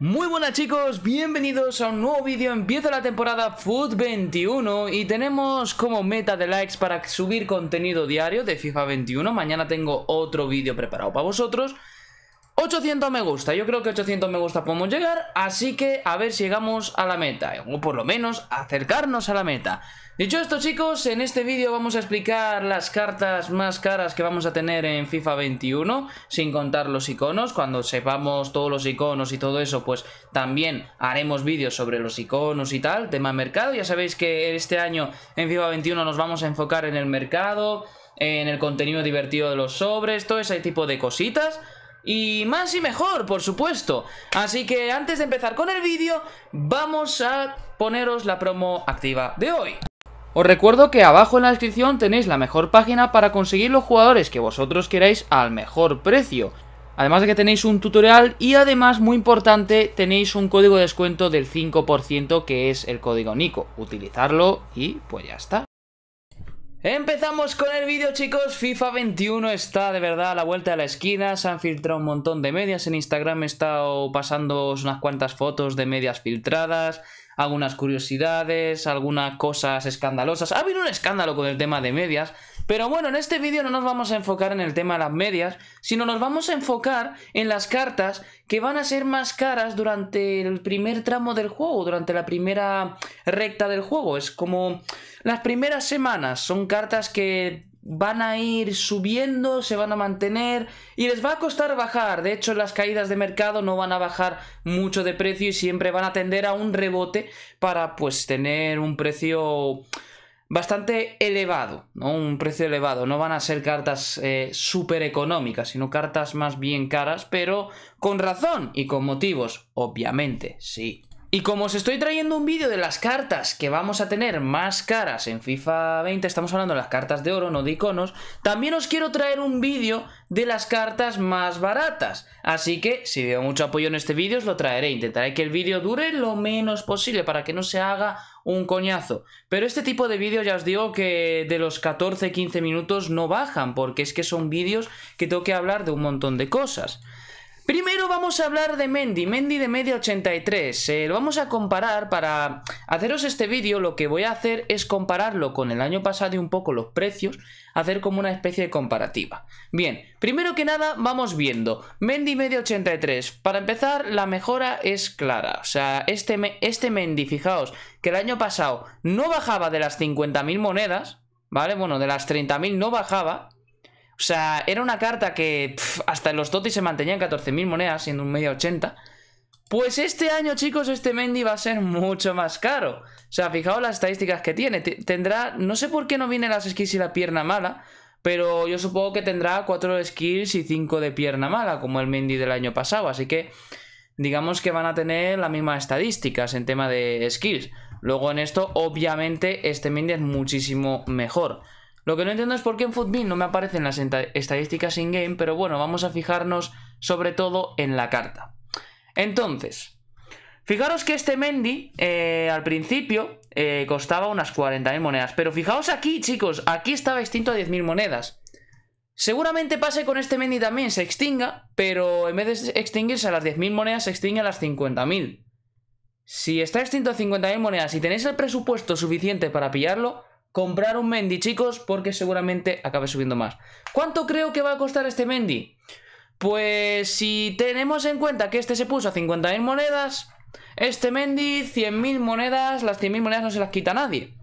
Muy buenas chicos, bienvenidos a un nuevo vídeo, empieza la temporada Food 21 y tenemos como meta de likes para subir contenido diario de FIFA 21, mañana tengo otro vídeo preparado para vosotros 800 me gusta, yo creo que 800 me gusta podemos llegar, así que a ver si llegamos a la meta, o por lo menos acercarnos a la meta. Dicho esto chicos, en este vídeo vamos a explicar las cartas más caras que vamos a tener en FIFA 21, sin contar los iconos, cuando sepamos todos los iconos y todo eso, pues también haremos vídeos sobre los iconos y tal, tema mercado, ya sabéis que este año en FIFA 21 nos vamos a enfocar en el mercado, en el contenido divertido de los sobres, todo ese tipo de cositas... Y más y mejor, por supuesto Así que antes de empezar con el vídeo Vamos a poneros la promo activa de hoy os recuerdo que abajo en la descripción tenéis la mejor página para conseguir los jugadores que vosotros queráis al mejor precio. Además de que tenéis un tutorial y además, muy importante, tenéis un código de descuento del 5% que es el código Nico. Utilizarlo y pues ya está. Empezamos con el vídeo chicos, FIFA 21 está de verdad a la vuelta de la esquina, se han filtrado un montón de medias, en Instagram he estado pasando unas cuantas fotos de medias filtradas, algunas curiosidades, algunas cosas escandalosas, ha habido un escándalo con el tema de medias, pero bueno, en este vídeo no nos vamos a enfocar en el tema de las medias, sino nos vamos a enfocar en las cartas que van a ser más caras durante el primer tramo del juego, durante la primera recta del juego. Es como las primeras semanas, son cartas que van a ir subiendo, se van a mantener y les va a costar bajar. De hecho, las caídas de mercado no van a bajar mucho de precio y siempre van a tender a un rebote para pues tener un precio bastante elevado, ¿no? Un precio elevado. No van a ser cartas eh, súper económicas, sino cartas más bien caras, pero con razón y con motivos, obviamente, sí. Y como os estoy trayendo un vídeo de las cartas que vamos a tener más caras en FIFA 20, estamos hablando de las cartas de oro, no de iconos, también os quiero traer un vídeo de las cartas más baratas. Así que, si veo mucho apoyo en este vídeo, os lo traeré. Intentaré que el vídeo dure lo menos posible para que no se haga un coñazo. Pero este tipo de vídeos ya os digo que de los 14-15 minutos no bajan, porque es que son vídeos que tengo que hablar de un montón de cosas. Primero vamos a hablar de Mendy, Mendy de media 83. Eh, lo vamos a comparar para haceros este vídeo. Lo que voy a hacer es compararlo con el año pasado y un poco los precios, hacer como una especie de comparativa. Bien, primero que nada vamos viendo Mendy media 83. Para empezar, la mejora es clara. O sea, este, este Mendy, fijaos, que el año pasado no bajaba de las 50.000 monedas, ¿vale? Bueno, de las 30.000 no bajaba. O sea, era una carta que hasta en los totis se mantenía en 14.000 monedas, siendo un medio 80. Pues este año, chicos, este Mendy va a ser mucho más caro. O sea, fijaos las estadísticas que tiene. tendrá, no sé por qué no viene las skills y la pierna mala, pero yo supongo que tendrá 4 skills y 5 de pierna mala, como el Mendy del año pasado. Así que digamos que van a tener las mismas estadísticas en tema de skills. Luego en esto, obviamente, este Mendy es muchísimo mejor. Lo que no entiendo es por qué en Footbin no me aparecen las estadísticas in-game, pero bueno, vamos a fijarnos sobre todo en la carta. Entonces, fijaros que este Mendy eh, al principio eh, costaba unas 40.000 monedas, pero fijaos aquí chicos, aquí estaba extinto a 10.000 monedas. Seguramente pase con este Mendy también, se extinga, pero en vez de extinguirse a las 10.000 monedas, se extingue a las 50.000. Si está extinto a 50.000 monedas y tenéis el presupuesto suficiente para pillarlo, comprar un Mendy, chicos, porque seguramente acabe subiendo más. ¿Cuánto creo que va a costar este Mendy? Pues si tenemos en cuenta que este se puso a 50.000 monedas, este Mendy 100.000 monedas, las 100.000 monedas no se las quita nadie.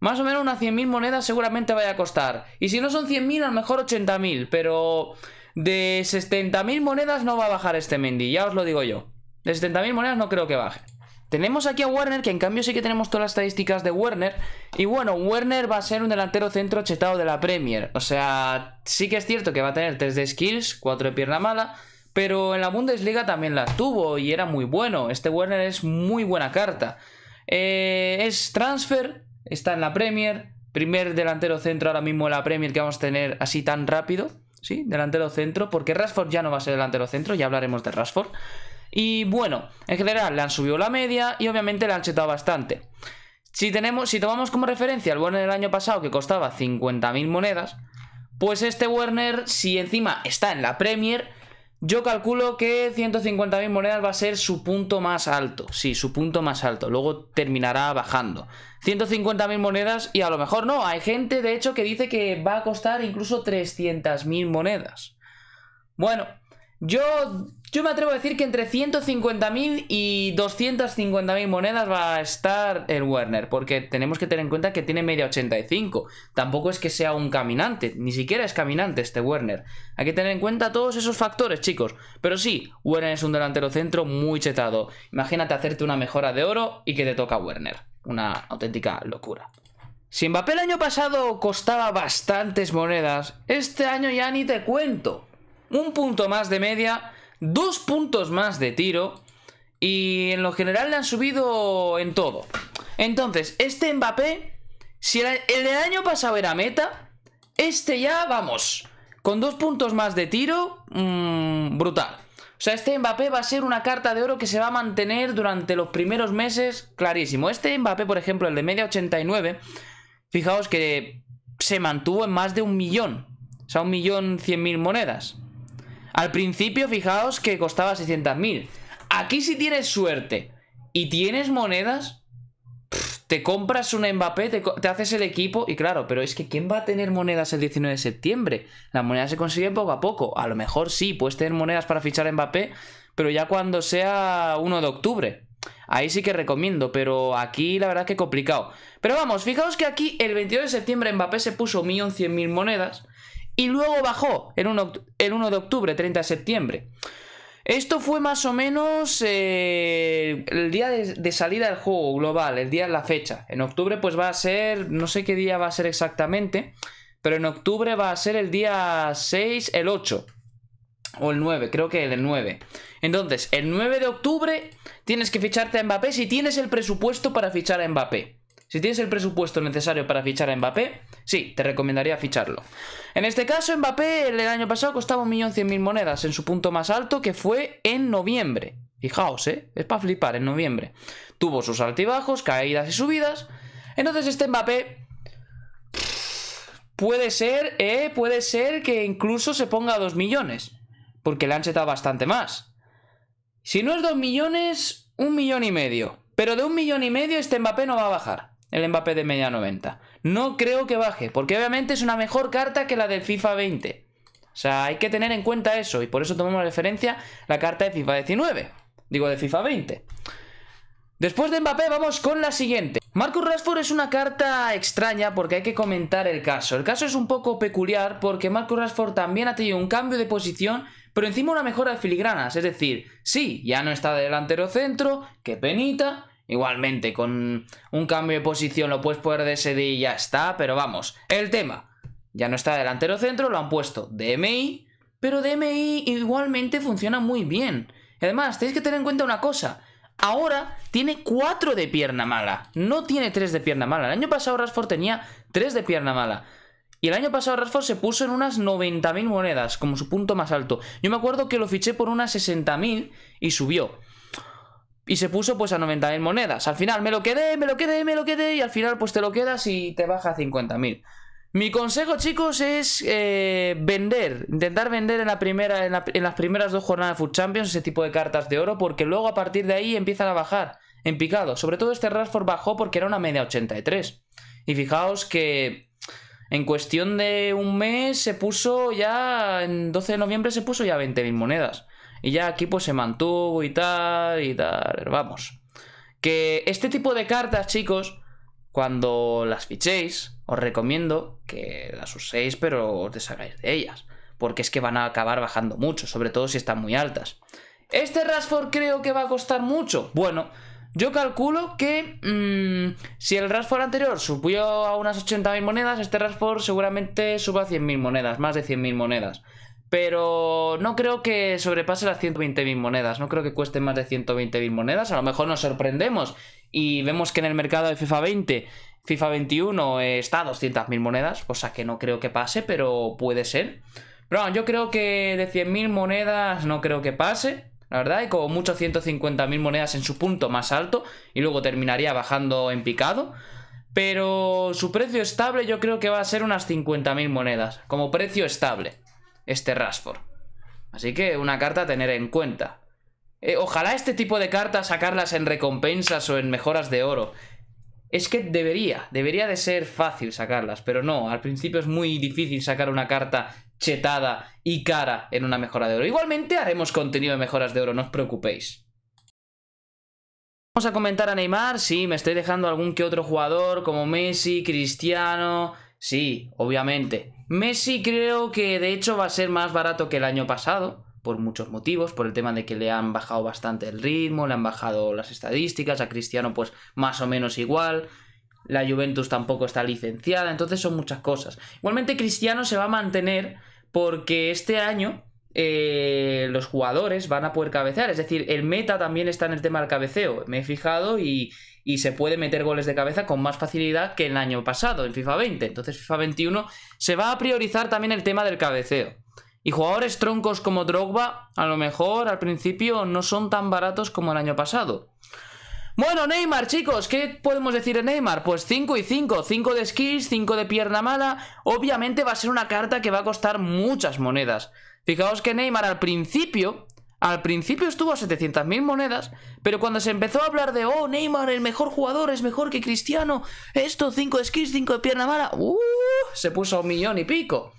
Más o menos unas 100.000 monedas seguramente vaya a costar. Y si no son 100.000, a lo mejor 80.000, pero de 70.000 monedas no va a bajar este Mendy, ya os lo digo yo. De 70.000 monedas no creo que baje. Tenemos aquí a Werner, que en cambio sí que tenemos todas las estadísticas de Werner. Y bueno, Werner va a ser un delantero centro chetado de la Premier. O sea, sí que es cierto que va a tener 3 de skills, 4 de pierna mala. Pero en la Bundesliga también la tuvo y era muy bueno. Este Werner es muy buena carta. Eh, es transfer, está en la Premier. Primer delantero centro ahora mismo en la Premier que vamos a tener así tan rápido. Sí, delantero centro, porque Rashford ya no va a ser delantero centro, ya hablaremos de Rashford. Y bueno, en general le han subido la media y obviamente le han chetado bastante. Si, tenemos, si tomamos como referencia el Werner del año pasado que costaba 50.000 monedas, pues este Werner, si encima está en la Premier, yo calculo que 150.000 monedas va a ser su punto más alto. Sí, su punto más alto. Luego terminará bajando. 150.000 monedas y a lo mejor no. Hay gente, de hecho, que dice que va a costar incluso 300.000 monedas. Bueno, yo yo me atrevo a decir que entre 150.000 y 250.000 monedas va a estar el Werner, porque tenemos que tener en cuenta que tiene media 85. Tampoco es que sea un caminante, ni siquiera es caminante este Werner. Hay que tener en cuenta todos esos factores, chicos. Pero sí, Werner es un delantero centro muy chetado. Imagínate hacerte una mejora de oro y que te toca Werner. Una auténtica locura. Si Mbappé el año pasado costaba bastantes monedas, este año ya ni te cuento. Un punto más de media dos puntos más de tiro y en lo general le han subido en todo. Entonces, este Mbappé, si el, del año pasado era meta, este ya, vamos, con dos puntos más de tiro, mm, brutal. O sea, este Mbappé va a ser una carta de oro que se va a mantener durante los primeros meses, clarísimo. Este Mbappé, por ejemplo, el de media 89, fijaos que se mantuvo en más de un millón. O sea, un millón cien mil monedas. Al principio, fijaos que costaba 600.000. Aquí si tienes suerte y tienes monedas, te compras un Mbappé, te, haces el equipo y claro, pero es que ¿quién va a tener monedas el 19 de septiembre? Las monedas se consiguen poco a poco. A lo mejor sí, puedes tener monedas para fichar Mbappé, pero ya cuando sea 1 de octubre. Ahí sí que recomiendo, pero aquí la verdad que complicado. Pero vamos, fijaos que aquí el 22 de septiembre Mbappé se puso 1.100.000 monedas y luego bajó el 1, de octubre, 30 de septiembre. Esto fue más o menos eh, el día de, salida del juego global, el día de la fecha. En octubre pues va a ser, no sé qué día va a ser exactamente, pero en octubre va a ser el día 6, el 8 o el 9, creo que el 9. Entonces, el 9 de octubre tienes que ficharte a Mbappé si tienes el presupuesto para fichar a Mbappé. Si tienes el presupuesto necesario para fichar a Mbappé, sí, te recomendaría ficharlo. En este caso, Mbappé el año pasado costaba 1.100.000 monedas en su punto más alto, que fue en noviembre. Fijaos, ¿eh? Es para flipar, en noviembre. Tuvo sus altibajos, caídas y subidas. Entonces este Mbappé... Puede ser, ¿eh? Puede ser que incluso se ponga a 2 millones. Porque le han chetado bastante más. Si no es 2 millones, un millón y medio. Pero de un millón y medio este Mbappé no va a bajar el Mbappé de media 90. No creo que baje, porque obviamente es una mejor carta que la del FIFA 20. O sea, hay que tener en cuenta eso, y por eso tomamos referencia la carta de FIFA 19. Digo, de FIFA 20. Después de Mbappé vamos con la siguiente. Marcus Rashford es una carta extraña porque hay que comentar el caso. El caso es un poco peculiar porque Marcus Rashford también ha tenido un cambio de posición, pero encima una mejora de filigranas. Es decir, sí, ya no está delantero centro, qué penita, Igualmente, con un cambio de posición lo puedes poder de SD y ya está, pero vamos, el tema. Ya no está delantero centro, lo han puesto DMI, pero DMI igualmente funciona muy bien. Además, tenéis que tener en cuenta una cosa. Ahora tiene 4 de pierna mala, no tiene 3 de pierna mala. El año pasado Rashford tenía 3 de pierna mala. Y el año pasado Rashford se puso en unas 90.000 monedas, como su punto más alto. Yo me acuerdo que lo fiché por unas 60.000 y subió. Y se puso pues a 90.000 monedas. Al final me lo quedé, me lo quedé, me lo quedé y al final pues te lo quedas y te baja a 50.000. Mi consejo, chicos, es eh, vender. Intentar vender en, la primera, en, las primeras dos jornadas de Food Champions ese tipo de cartas de oro, porque luego a partir de ahí empiezan a bajar en picado. Sobre todo este Rashford bajó porque era una media 83. Y fijaos que en cuestión de un mes se puso ya, en 12 de noviembre se puso ya 20.000 monedas. Y ya aquí pues se mantuvo y tal y tal. Vamos. Que este tipo de cartas, chicos, cuando las fichéis, os recomiendo que las uséis, pero os deshagáis de ellas. Porque es que van a acabar bajando mucho, sobre todo si están muy altas. ¿Este Rashford creo que va a costar mucho? Bueno, yo calculo que mm, si el Rashford anterior subió a unas 80.000 monedas, este Rashford seguramente suba a 100.000 monedas, más de 100.000 monedas. Pero no creo que sobrepase las 120.000 monedas. No creo que cueste más de 120.000 monedas. A lo mejor nos sorprendemos y vemos que en el mercado de FIFA 20, FIFA 21 está a 200.000 monedas. Cosa que no creo que pase, pero puede ser. Pero yo creo que de 100.000 monedas no creo que pase. La verdad, y como mucho 150.000 monedas en su punto más alto. Y luego terminaría bajando en picado. Pero su precio estable yo creo que va a ser unas 50.000 monedas. Como precio estable este Rashford. Así que una carta a tener en cuenta. Eh, ojalá este tipo de cartas sacarlas en recompensas o en mejoras de oro. Es que debería, debería de ser fácil sacarlas, pero no, al principio es muy difícil sacar una carta chetada y cara en una mejora de oro. Igualmente haremos contenido de mejoras de oro, no os preocupéis. Vamos a comentar a Neymar, sí, me estoy dejando algún que otro jugador como Messi, Cristiano, Sí, obviamente. Messi creo que de hecho va a ser más barato que el año pasado, por muchos motivos, por el tema de que le han bajado bastante el ritmo, le han bajado las estadísticas, a Cristiano pues más o menos igual, la Juventus tampoco está licenciada, entonces son muchas cosas. Igualmente Cristiano se va a mantener porque este año eh, los jugadores van a poder cabecear, es decir, el meta también está en el tema del cabeceo, me he fijado y, y se puede meter goles de cabeza con más facilidad que el año pasado, en FIFA 20. Entonces, FIFA 21 se va a priorizar también el tema del cabeceo. Y jugadores troncos como Drogba, a lo mejor al principio no son tan baratos como el año pasado. Bueno, Neymar, chicos, ¿qué podemos decir de Neymar? Pues 5 y 5, 5 de skills, 5 de pierna mala. Obviamente va a ser una carta que va a costar muchas monedas. Fijaos que Neymar al principio al principio estuvo a 700.000 monedas, pero cuando se empezó a hablar de, oh, Neymar, el mejor jugador, es mejor que Cristiano, esto, 5 skis, 5 de pierna mala, ¡uh! se puso a un millón y pico.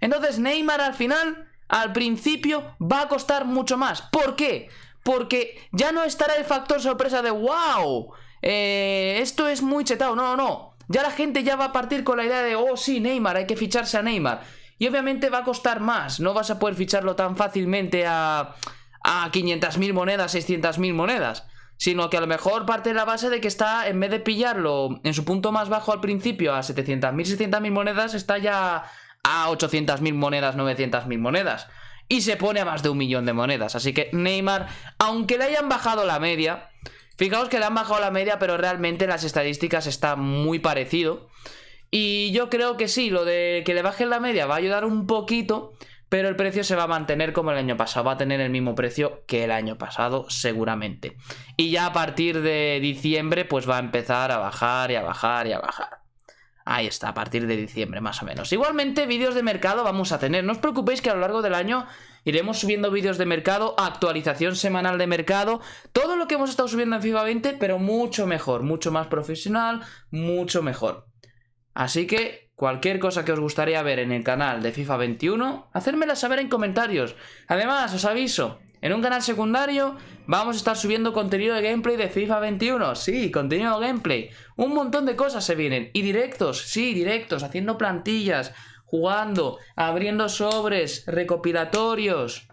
Entonces Neymar al final, al principio, va a costar mucho más. ¿Por qué? Porque ya no estará el factor sorpresa de, wow, eh, esto es muy chetado, no, no, no. Ya la gente ya va a partir con la idea de, oh, sí, Neymar, hay que ficharse a Neymar. Y obviamente va a costar más, no vas a poder ficharlo tan fácilmente a, a 500.000 monedas, 600.000 monedas. Sino que a lo mejor parte de la base de que está, en vez de pillarlo en su punto más bajo al principio a 700.000, 600.000 monedas, está ya a 800.000 monedas, 900.000 monedas. Y se pone a más de un millón de monedas. Así que Neymar, aunque le hayan bajado la media, fijaos que le han bajado la media, pero realmente las estadísticas está muy parecido. Y yo creo que sí, lo de que le baje la media va a ayudar un poquito, pero el precio se va a mantener como el año pasado, va a tener el mismo precio que el año pasado seguramente. Y ya a partir de diciembre pues va a empezar a bajar y a bajar y a bajar. Ahí está, a partir de diciembre más o menos. Igualmente, vídeos de mercado vamos a tener. No os preocupéis que a lo largo del año iremos subiendo vídeos de mercado, actualización semanal de mercado, todo lo que hemos estado subiendo en FIFA 20, pero mucho mejor, mucho más profesional, mucho mejor. Así que cualquier cosa que os gustaría ver en el canal de FIFA 21, hacérmela saber en comentarios. Además, os aviso, en un canal secundario vamos a estar subiendo contenido de gameplay de FIFA 21. Sí, contenido de gameplay. Un montón de cosas se vienen. Y directos, sí, directos, haciendo plantillas, jugando, abriendo sobres, recopilatorios.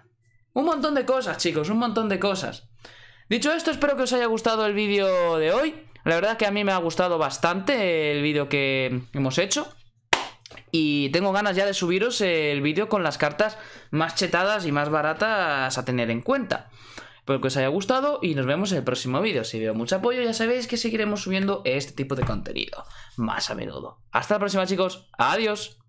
Un montón de cosas, chicos, un montón de cosas. Dicho esto, espero que os haya gustado el vídeo de hoy. La verdad que a mí me ha gustado bastante el vídeo que hemos hecho. Y tengo ganas ya de subiros el vídeo con las cartas más chetadas y más baratas a tener en cuenta. Espero que os haya gustado y nos vemos en el próximo vídeo. Si veo mucho apoyo ya sabéis que seguiremos subiendo este tipo de contenido más a menudo. Hasta la próxima chicos. Adiós.